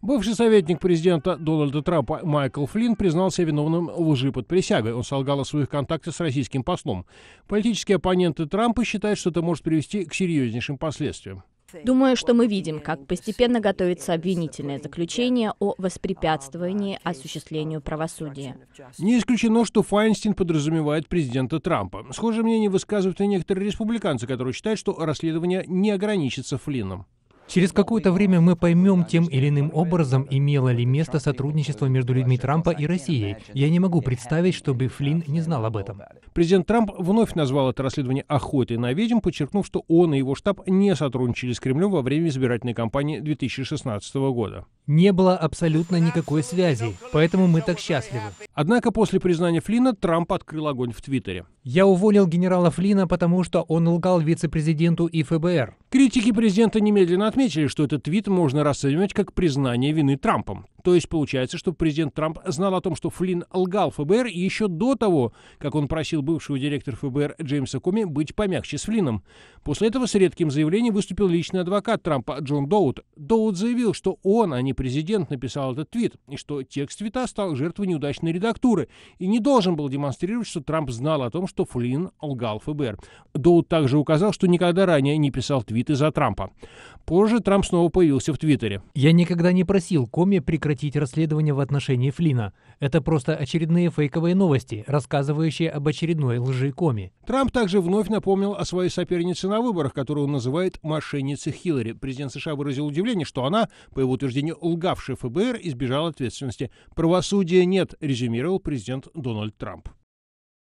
Бывший советник президента Дональда Трампа Майкл Флинн признался виновным в лжи под присягой. Он солгал о своих контактах с российским послом. Политические оппоненты Трампа считают, что это может привести к серьезнейшим последствиям. Думаю, что мы видим, как постепенно готовится обвинительное заключение о воспрепятствовании осуществлению правосудия. Не исключено, что Файнстин подразумевает президента Трампа. Схожее мнение высказывают и некоторые республиканцы, которые считают, что расследование не ограничится Флинном. Через какое-то время мы поймем тем или иным образом, имело ли место сотрудничество между людьми Трампа и Россией. Я не могу представить, чтобы Флинн не знал об этом. Президент Трамп вновь назвал это расследование охотой на ведьм, подчеркнув, что он и его штаб не сотрудничали с Кремлем во время избирательной кампании 2016 года. Не было абсолютно никакой связи, поэтому мы так счастливы. Однако после признания Флина Трамп открыл огонь в Твиттере. Я уволил генерала Флина, потому что он лгал вице-президенту и ФБР. Критики президента немедленно отметили, что этот твит можно расценивать как признание вины Трампом. То есть получается, что президент Трамп знал о том, что Флинн лгал ФБР еще до того, как он просил бывшего директора ФБР Джеймса Коми быть помягче с Флинном. После этого с редким заявлением выступил личный адвокат Трампа Джон Доут. Доут заявил, что он, а не президент, написал этот твит, и что текст твита стал жертвой неудачной редактуры и не должен был демонстрировать, что Трамп знал о том, что что Флинн лгал ФБР. Доут также указал, что никогда ранее не писал твиты за Трампа. Позже Трамп снова появился в Твиттере. «Я никогда не просил Коми прекратить расследование в отношении Флина. Это просто очередные фейковые новости, рассказывающие об очередной лжи Коми». Трамп также вновь напомнил о своей сопернице на выборах, которую он называет «мошенницей Хиллари». Президент США выразил удивление, что она, по его утверждению, лгавшая ФБР, избежала ответственности. «Правосудия нет», — резюмировал президент Дональд Трамп.